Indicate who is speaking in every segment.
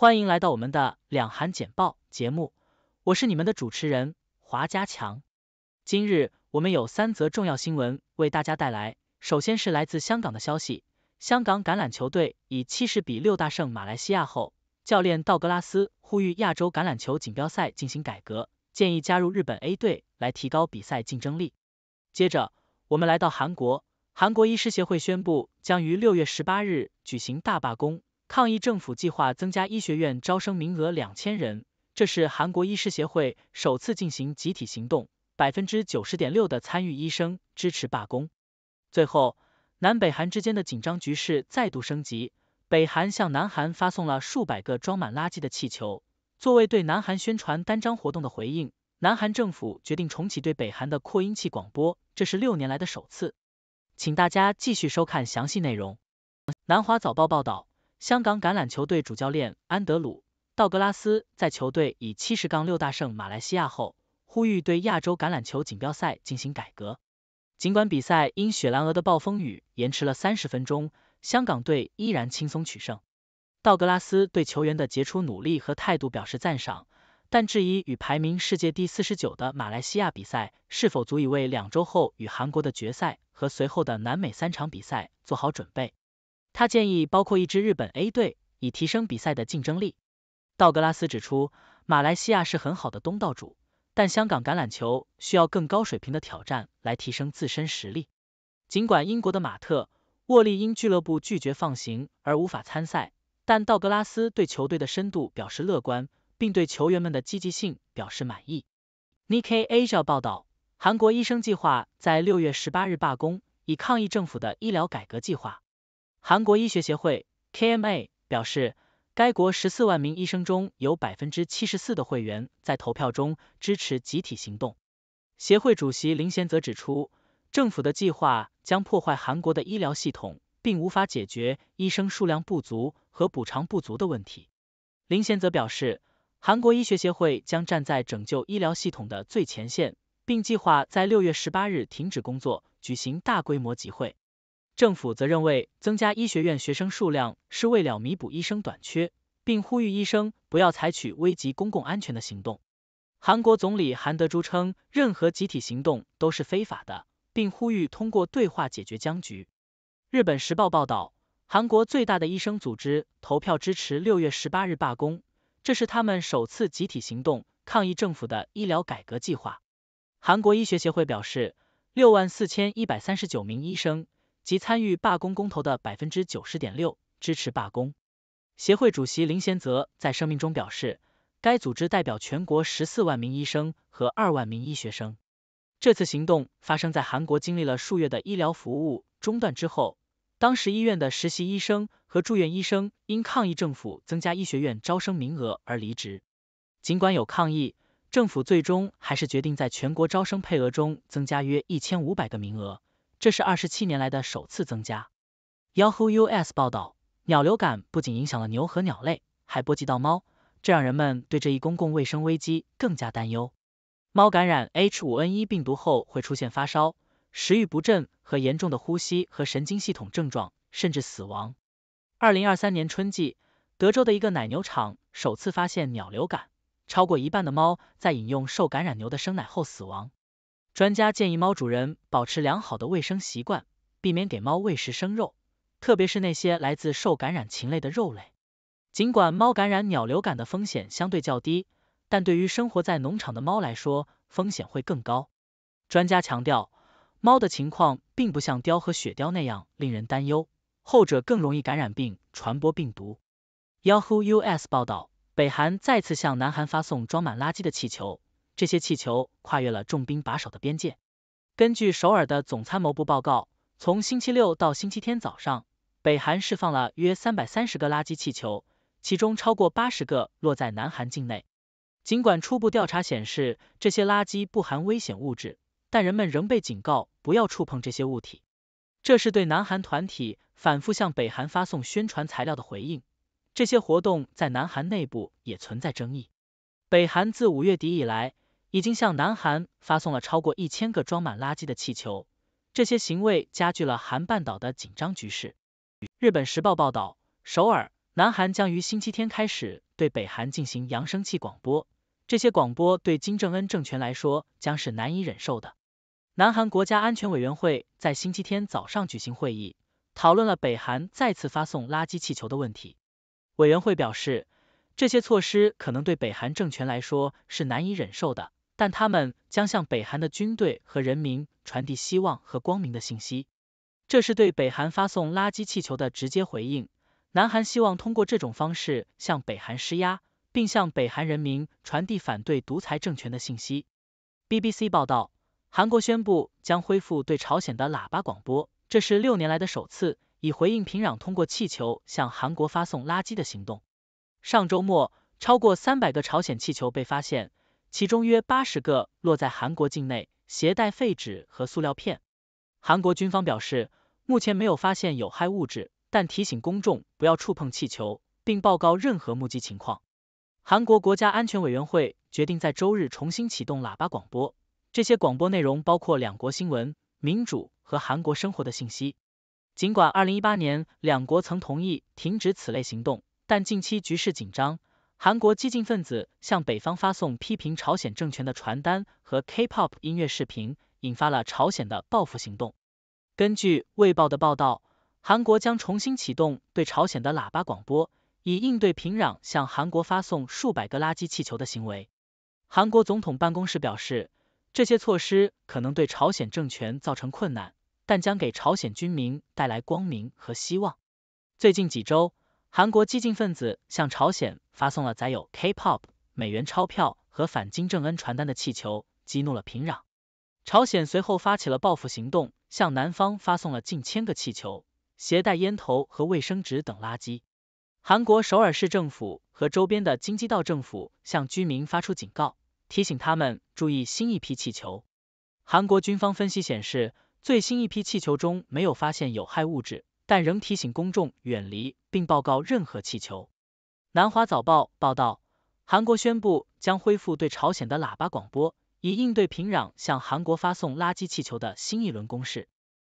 Speaker 1: 欢迎来到我们的两韩简报节目，我是你们的主持人华家强。今日我们有三则重要新闻为大家带来。首先是来自香港的消息，香港橄榄球队以七十比六大胜马来西亚后，教练道格拉斯呼吁亚洲橄榄球锦标赛进行改革，建议加入日本 A 队来提高比赛竞争力。接着，我们来到韩国，韩国医师协会宣布将于六月十八日举行大罢工。抗议政府计划增加医学院招生名额两千人，这是韩国医师协会首次进行集体行动，百分之九十点六的参与医生支持罢工。最后，南北韩之间的紧张局势再度升级，北韩向南韩发送了数百个装满垃圾的气球，作为对南韩宣传单张活动的回应。南韩政府决定重启对北韩的扩音器广播，这是六年来的首次。请大家继续收看详细内容。南华早报报道。香港橄榄球队主教练安德鲁·道格拉斯在球队以七十杠六大胜马来西亚后，呼吁对亚洲橄榄球锦标赛进行改革。尽管比赛因雪兰莪的暴风雨延迟了三十分钟，香港队依然轻松取胜。道格拉斯对球员的杰出努力和态度表示赞赏，但质疑与排名世界第四十九的马来西亚比赛是否足以为两周后与韩国的决赛和随后的南美三场比赛做好准备。他建议包括一支日本 A 队，以提升比赛的竞争力。道格拉斯指出，马来西亚是很好的东道主，但香港橄榄球需要更高水平的挑战来提升自身实力。尽管英国的马特·沃利因俱乐部拒绝放行而无法参赛，但道格拉斯对球队的深度表示乐观，并对球员们的积极性表示满意。Nik Asia 报道，韩国医生计划在六月十八日罢工，以抗议政府的医疗改革计划。韩国医学协会 （KMA） 表示，该国十四万名医生中有百分之七十四的会员在投票中支持集体行动。协会主席林贤则指出，政府的计划将破坏韩国的医疗系统，并无法解决医生数量不足和补偿不足的问题。林贤则表示，韩国医学协会将站在拯救医疗系统的最前线，并计划在六月十八日停止工作，举行大规模集会。政府则认为，增加医学院学生数量是为了弥补医生短缺，并呼吁医生不要采取危及公共安全的行动。韩国总理韩德洙称，任何集体行动都是非法的，并呼吁通过对话解决僵局。日本时报报道，韩国最大的医生组织投票支持六月十八日罢工，这是他们首次集体行动抗议政府的医疗改革计划。韩国医学协会表示，六万四千一百三十九名医生。及参与罢工公投的百分之九十点六支持罢工。协会主席林贤泽在声明中表示，该组织代表全国十四万名医生和二万名医学生。这次行动发生在韩国经历了数月的医疗服务中断之后。当时医院的实习医生和住院医生因抗议政府增加医学院招生名额而离职。尽管有抗议，政府最终还是决定在全国招生配额中增加约一千五百个名额。这是二十七年来的首次增加。Yahoo US 报道，鸟流感不仅影响了牛和鸟类，还波及到猫，这让人们对这一公共卫生危机更加担忧。猫感染 H 五 N 一病毒后会出现发烧、食欲不振和严重的呼吸和神经系统症状，甚至死亡。二零二三年春季，德州的一个奶牛场首次发现鸟流感，超过一半的猫在饮用受感染牛的生奶后死亡。专家建议猫主人保持良好的卫生习惯，避免给猫喂食生肉，特别是那些来自受感染禽类的肉类。尽管猫感染鸟流感的风险相对较低，但对于生活在农场的猫来说，风险会更高。专家强调，猫的情况并不像貂和雪貂那样令人担忧，后者更容易感染并传播病毒。Yahoo US 报道，北韩再次向南韩发送装满垃圾的气球。这些气球跨越了重兵把守的边界。根据首尔的总参谋部报告，从星期六到星期天早上，北韩释放了约三百三十个垃圾气球，其中超过八十个落在南韩境内。尽管初步调查显示这些垃圾不含危险物质，但人们仍被警告不要触碰这些物体。这是对南韩团体反复向北韩发送宣传材料的回应。这些活动在南韩内部也存在争议。北韩自五月底以来。已经向南韩发送了超过一千个装满垃圾的气球，这些行为加剧了韩半岛的紧张局势。日本时报报道，首尔南韩将于星期天开始对北韩进行扬声器广播，这些广播对金正恩政权来说将是难以忍受的。南韩国家安全委员会在星期天早上举行会议，讨论了北韩再次发送垃圾气球的问题。委员会表示，这些措施可能对北韩政权来说是难以忍受的。但他们将向北韩的军队和人民传递希望和光明的信息，这是对北韩发送垃圾气球的直接回应。南韩希望通过这种方式向北韩施压，并向北韩人民传递反对独裁政权的信息。BBC 报道，韩国宣布将恢复对朝鲜的喇叭广播，这是六年来的首次，以回应平壤通过气球向韩国发送垃圾的行动。上周末，超过三百个朝鲜气球被发现。其中约八十个落在韩国境内，携带废纸和塑料片。韩国军方表示，目前没有发现有害物质，但提醒公众不要触碰气球，并报告任何目击情况。韩国国家安全委员会决定在周日重新启动喇叭广播，这些广播内容包括两国新闻、民主和韩国生活的信息。尽管2018年两国曾同意停止此类行动，但近期局势紧张。韩国激进分子向北方发送批评朝鲜政权的传单和 K-pop 音乐视频，引发了朝鲜的报复行动。根据《卫报》的报道，韩国将重新启动对朝鲜的喇叭广播，以应对平壤向韩国发送数百个垃圾气球的行为。韩国总统办公室表示，这些措施可能对朝鲜政权造成困难，但将给朝鲜军民带来光明和希望。最近几周。韩国激进分子向朝鲜发送了载有 K-pop、美元钞票和反金正恩传单的气球，激怒了平壤。朝鲜随后发起了报复行动，向南方发送了近千个气球，携带烟头和卫生纸等垃圾。韩国首尔市政府和周边的京畿道政府向居民发出警告，提醒他们注意新一批气球。韩国军方分析显示，最新一批气球中没有发现有害物质。但仍提醒公众远离并报告任何气球。南华早报报道，韩国宣布将恢复对朝鲜的喇叭广播，以应对平壤向韩国发送垃圾气球的新一轮攻势。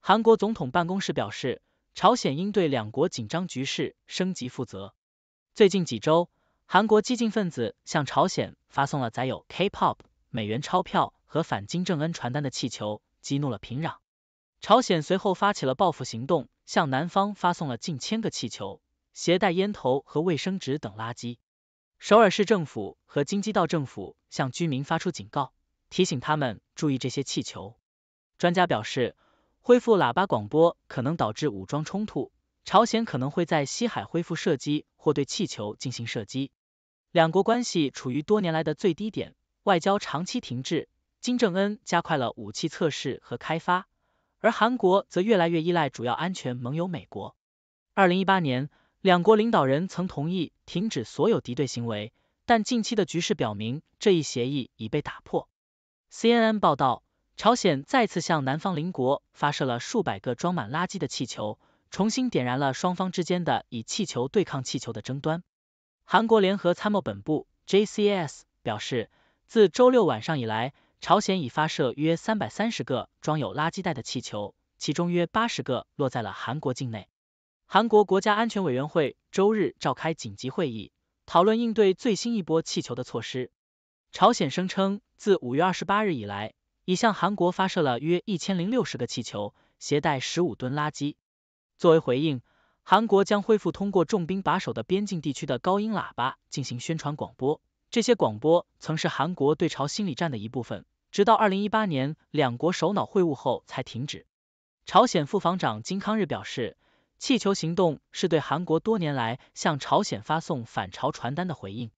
Speaker 1: 韩国总统办公室表示，朝鲜应对两国紧张局势升级负责。最近几周，韩国激进分子向朝鲜发送了载有 K-pop、美元钞票和反金正恩传单的气球，激怒了平壤。朝鲜随后发起了报复行动。向南方发送了近千个气球，携带烟头和卫生纸等垃圾。首尔市政府和京畿道政府向居民发出警告，提醒他们注意这些气球。专家表示，恢复喇叭广播可能导致武装冲突，朝鲜可能会在西海恢复射击或对气球进行射击。两国关系处于多年来的最低点，外交长期停滞。金正恩加快了武器测试和开发。而韩国则越来越依赖主要安全盟友美国。二零一八年，两国领导人曾同意停止所有敌对行为，但近期的局势表明这一协议已被打破。CNN 报道，朝鲜再次向南方邻国发射了数百个装满垃圾的气球，重新点燃了双方之间的以气球对抗气球的争端。韩国联合参谋本部 （JCS） 表示，自周六晚上以来。朝鲜已发射约三百三十个装有垃圾袋的气球，其中约八十个落在了韩国境内。韩国国家安全委员会周日召开紧急会议，讨论应对最新一波气球的措施。朝鲜声称，自五月二十八日以来，已向韩国发射了约一千零六十个气球，携带十五吨垃圾。作为回应，韩国将恢复通过重兵把守的边境地区的高音喇叭进行宣传广播，这些广播曾是韩国对朝心理战的一部分。直到二零一八年两国首脑会晤后才停止。朝鲜副防长金康日表示，气球行动是对韩国多年来向朝鲜发送反朝传单的回应。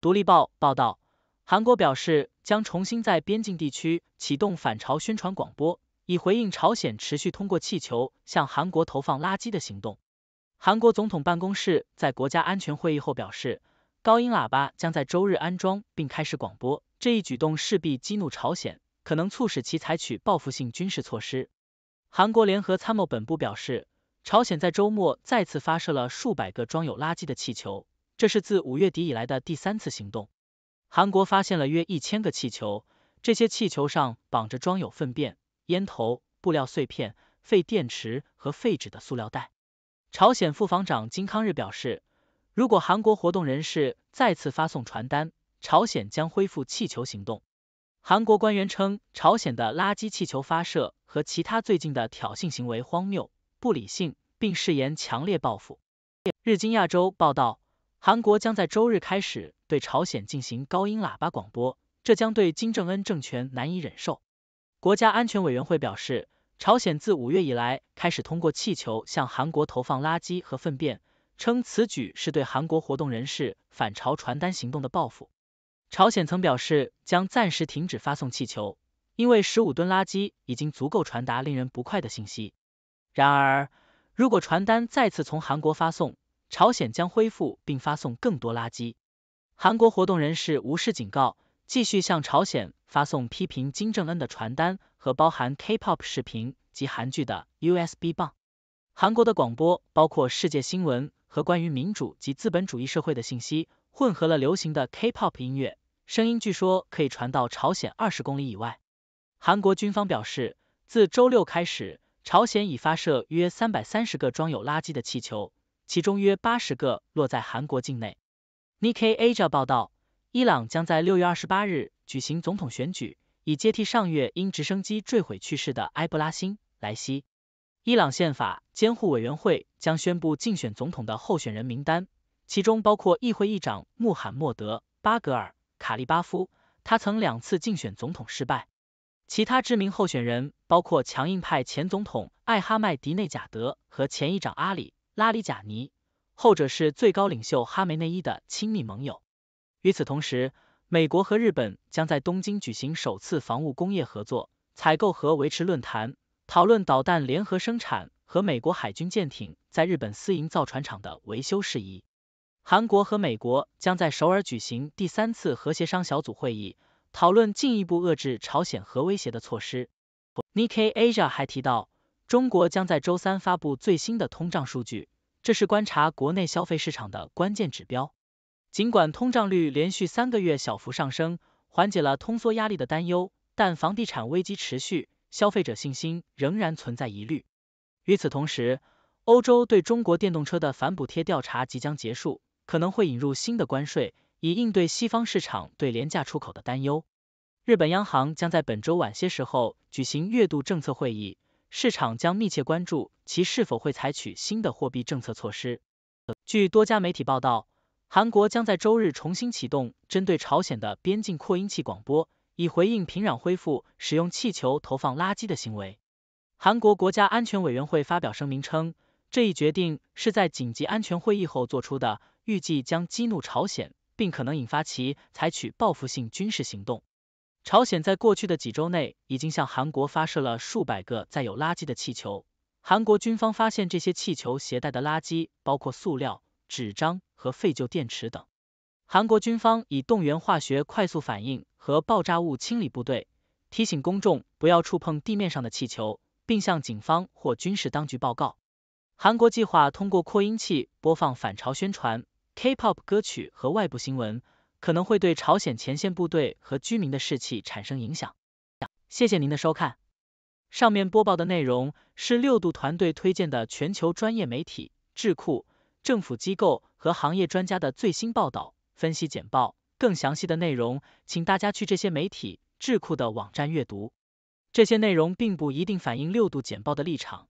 Speaker 1: 独立报报道，韩国表示将重新在边境地区启动反朝宣传广播，以回应朝鲜持续通过气球向韩国投放垃圾的行动。韩国总统办公室在国家安全会议后表示，高音喇叭将在周日安装并开始广播。这一举动势必激怒朝鲜，可能促使其采取报复性军事措施。韩国联合参谋本部表示，朝鲜在周末再次发射了数百个装有垃圾的气球，这是自五月底以来的第三次行动。韩国发现了约一千个气球，这些气球上绑着装有粪便、烟头、布料碎片、废电池和废纸的塑料袋。朝鲜副防长金康日表示，如果韩国活动人士再次发送传单，朝鲜将恢复气球行动，韩国官员称朝鲜的垃圾气球发射和其他最近的挑衅行为荒谬、不理性，并誓言强烈报复。日经亚洲报道，韩国将在周日开始对朝鲜进行高音喇叭广播，这将对金正恩政权难以忍受。国家安全委员会表示，朝鲜自五月以来开始通过气球向韩国投放垃圾和粪便，称此举是对韩国活动人士反朝传单行动的报复。朝鲜曾表示将暂时停止发送气球，因为十五吨垃圾已经足够传达令人不快的信息。然而，如果传单再次从韩国发送，朝鲜将恢复并发送更多垃圾。韩国活动人士无视警告，继续向朝鲜发送批评金正恩的传单和包含 K-pop 视频及韩剧的 USB 棒。韩国的广播包括世界新闻和关于民主及资本主义社会的信息，混合了流行的 K-pop 音乐。声音据说可以传到朝鲜二十公里以外。韩国军方表示，自周六开始，朝鲜已发射约三百三十个装有垃圾的气球，其中约八十个落在韩国境内。Nikaja k i 报道，伊朗将在六月二十八日举行总统选举，以接替上月因直升机坠毁去世的埃布拉辛·莱西。伊朗宪法监护委员会将宣布竞选总统的候选人名单，其中包括议会议长穆罕默德巴格尔。卡利巴夫，他曾两次竞选总统失败。其他知名候选人包括强硬派前总统艾哈迈迪内贾德和前议长阿里拉里贾尼，后者是最高领袖哈梅内伊的亲密盟友。与此同时，美国和日本将在东京举行首次防务工业合作采购和维持论坛，讨论导弹联合生产和美国海军舰艇在日本私营造船厂的维修事宜。韩国和美国将在首尔举行第三次核协商小组会议，讨论进一步遏制朝鲜核威胁的措施。Nikkei Asia 还提到，中国将在周三发布最新的通胀数据，这是观察国内消费市场的关键指标。尽管通胀率连续三个月小幅上升，缓解了通缩压力的担忧，但房地产危机持续，消费者信心仍然存在疑虑。与此同时，欧洲对中国电动车的反补贴调查即将结束。可能会引入新的关税，以应对西方市场对廉价出口的担忧。日本央行将在本周晚些时候举行月度政策会议，市场将密切关注其是否会采取新的货币政策措施。据多家媒体报道，韩国将在周日重新启动针对朝鲜的边境扩音器广播，以回应平壤恢复使用气球投放垃圾的行为。韩国国家安全委员会发表声明称。这一决定是在紧急安全会议后做出的，预计将激怒朝鲜，并可能引发其采取报复性军事行动。朝鲜在过去的几周内已经向韩国发射了数百个载有垃圾的气球。韩国军方发现这些气球携带的垃圾包括塑料、纸张和废旧电池等。韩国军方已动员化学快速反应和爆炸物清理部队，提醒公众不要触碰地面上的气球，并向警方或军事当局报告。韩国计划通过扩音器播放反朝宣传、K-pop 歌曲和外部新闻，可能会对朝鲜前线部队和居民的士气产生影响。谢谢您的收看。上面播报的内容是六度团队推荐的全球专业媒体、智库、政府机构和行业专家的最新报道、分析简报。更详细的内容，请大家去这些媒体、智库的网站阅读。这些内容并不一定反映六度简报的立场。